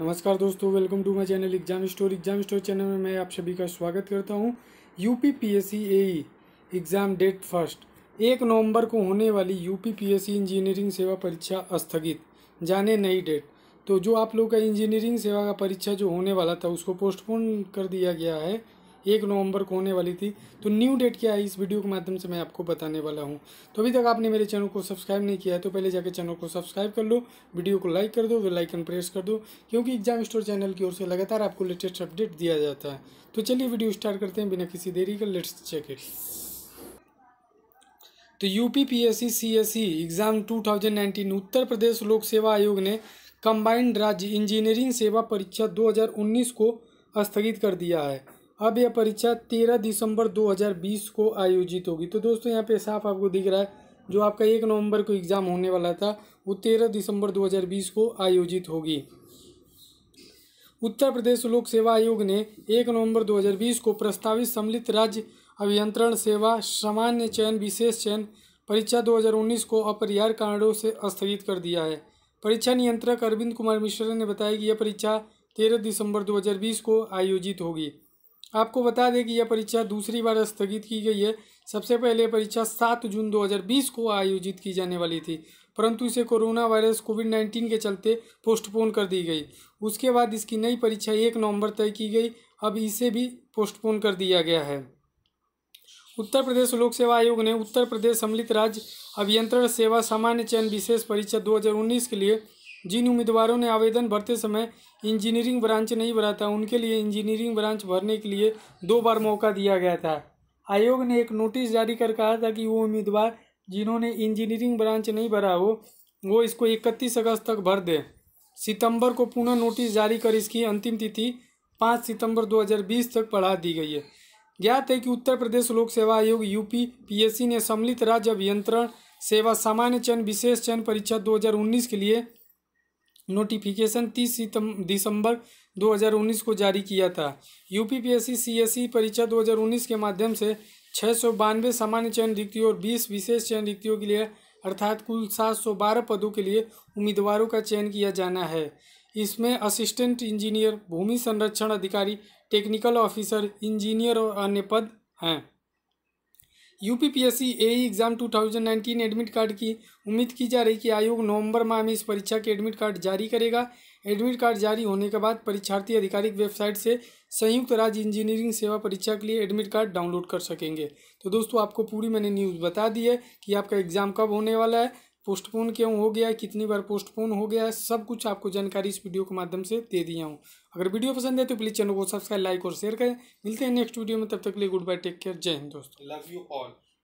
नमस्कार दोस्तों welcome to my channel exam store exam store channel में मैं आप सभी का स्वागत करता हूं UP PSC AE exam date first एक नवंबर को होने वाली यूपी पीएससी इंजीनियरिंग सेवा परीक्षा स्थगित जाने नई डेट तो जो आप लोग का इंजीनियरिंग सेवा का परीक्षा जो होने वाला था उसको पोस्टपोन कर दिया गया है एक नवंबर को होने वाली थी तो न्यू डेट क्या है इस वीडियो के माध्यम से मैं आपको बताने वाला हूँ तो अभी तक आपने मेरे चैनल को सब्सक्राइब नहीं किया है तो पहले जाकर चैनल को सब्सक्राइब कर लो वीडियो को लाइक कर दो वे लाइकन प्रेस कर दो क्योंकि एग्जाम स्टोर चैनल की ओर से लगातार आपको लेटेस्ट अपडेट दिया जाता है तो चलिए वीडियो स्टार्ट करते हैं बिना किसी देरी का लेट्स चेक इट तो U P P S C C S C exam two thousand nineteen Uttar Pradesh लोक सेवा आयोग ने कंबाइंड राज्य इंजीनियरिंग सेवा परीक्षा दो हजार उन्नीस को स्थगित कर दिया है अब यह परीक्षा तेरह दिसंबर 2020 को आयोजित होगी तो दोस्तों यहाँ पे साफ आपको दिख रहा है जो आपका एक नवंबर को एग्ज़ाम होने वाला था वो तेरह दिसंबर 2020 को आयोजित होगी उत्तर प्रदेश लोक सेवा आयोग ने एक नवंबर 2020 को प्रस्तावित सम्मिलित राज्य अभियंत्रण सेवा सामान्य चयन विशेष चयन परीक्षा उन्नीस को अपरिहार्य कारणों से स्थगित कर दिया है परीक्षा नियंत्रक अरविंद कुमार मिश्रा ने बताया कि यह परीक्षा तेरह दिसंबर 2020 को आयोजित होगी आपको बता दें कि यह परीक्षा दूसरी बार स्थगित की गई है सबसे पहले परीक्षा सात जून 2020 को आयोजित की जाने वाली थी परंतु इसे कोरोना वायरस कोविड नाइन्टीन के चलते पोस्टपोन कर दी गई उसके बाद इसकी नई परीक्षा एक नवंबर तय की गई अब इसे भी पोस्टपोन कर दिया गया है उत्तर प्रदेश लोक सेवा आयोग ने उत्तर प्रदेश सम्मिलित राज्य अभियंत्रण सेवा सामान्य चयन विशेष परीक्षा दो के लिए जिन उम्मीदवारों ने आवेदन भरते समय इंजीनियरिंग ब्रांच नहीं भरा था उनके लिए इंजीनियरिंग ब्रांच भरने के लिए दो बार मौका दिया गया था आयोग ने एक नोटिस जारी कर कहा था कि वो उम्मीदवार जिन्होंने इंजीनियरिंग ब्रांच नहीं भरा हो वो इसको इकतीस अगस्त तक भर दें सितंबर को पुनः नोटिस जारी कर इसकी अंतिम तिथि पाँच सितंबर 2020 तक बढ़ा दी गई है ज्ञात है कि उत्तर प्रदेश लोक सेवा आयोग यूपी पीएससी ने सम्मिलित राज्य अभियंत्रण सेवा सामान्य चयन विशेष चयन परीक्षा 2019 के लिए नोटिफिकेशन 30 दिसंबर 2019 को जारी किया था यूपीपीएससी सीएससी परीक्षा 2019 के माध्यम से छः सौ बानवे सामान्य चयन रिक्तियों और बीस विशेष चयन रिक्तियों के लिए अर्थात कुल सात सौ बारह पदों के लिए उम्मीदवारों का चयन किया जाना है इसमें असिस्टेंट इंजीनियर भूमि संरक्षण अधिकारी टेक्निकल ऑफिसर इंजीनियर और अन्य पद हैं UPPSC AE exam 2019 admit card की उम्मीद की जा रही कि आयोग नवंबर माह में इस परीक्षा के एडमिट कार्ड जारी करेगा एडमिट कार्ड जारी होने के बाद परीक्षार्थी आधिकारिक वेबसाइट से संयुक्त राज्य इंजीनियरिंग सेवा परीक्षा के लिए एडमिट कार्ड डाउनलोड कर सकेंगे तो दोस्तों आपको पूरी मैंने न्यूज़ बता दी है कि आपका एग्ज़ाम कब होने वाला है पोस्टपोन क्यों हो गया कितनी बार पोस्टपोन हो गया है सब कुछ आपको जानकारी इस वीडियो के माध्यम से दे दिया हूँ अगर वीडियो पसंद है तो प्लीज़ चैनल को सब्सक्राइब लाइक और शेयर करें मिलते हैं नेक्स्ट वीडियो में तब तक के लिए गुड बाय टेक केयर जय हिंद दोस्तों लव यू ऑल